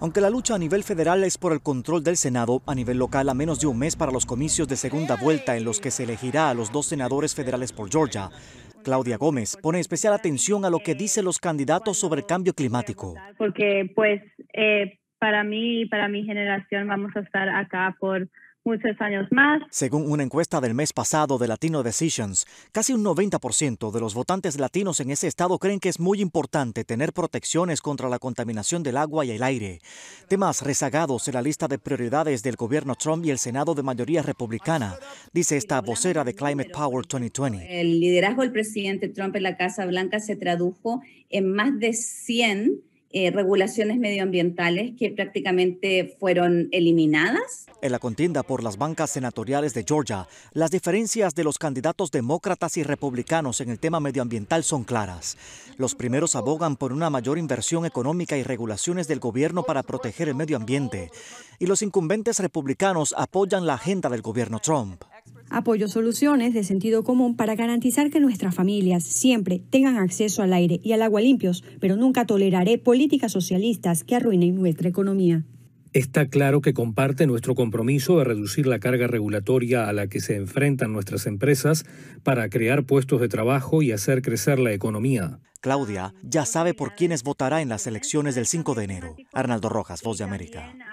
Aunque la lucha a nivel federal es por el control del Senado, a nivel local a menos de un mes para los comicios de segunda vuelta en los que se elegirá a los dos senadores federales por Georgia, Claudia Gómez pone especial atención a lo que dicen los candidatos sobre el cambio climático. Porque pues eh, para mí y para mi generación vamos a estar acá por muchos años más. Según una encuesta del mes pasado de Latino Decisions, casi un 90% de los votantes latinos en ese estado creen que es muy importante tener protecciones contra la contaminación del agua y el aire, temas rezagados en la lista de prioridades del gobierno Trump y el Senado de mayoría republicana, dice esta vocera de Climate Power 2020. El liderazgo del presidente Trump en la Casa Blanca se tradujo en más de 100 eh, regulaciones medioambientales que prácticamente fueron eliminadas. En la contienda por las bancas senatoriales de Georgia, las diferencias de los candidatos demócratas y republicanos en el tema medioambiental son claras. Los primeros abogan por una mayor inversión económica y regulaciones del gobierno para proteger el medio ambiente, y los incumbentes republicanos apoyan la agenda del gobierno Trump. Apoyo soluciones de sentido común para garantizar que nuestras familias siempre tengan acceso al aire y al agua limpios, pero nunca toleraré políticas socialistas que arruinen nuestra economía. Está claro que comparte nuestro compromiso de reducir la carga regulatoria a la que se enfrentan nuestras empresas para crear puestos de trabajo y hacer crecer la economía. Claudia ya sabe por quiénes votará en las elecciones del 5 de enero. Arnaldo Rojas, Voz de América.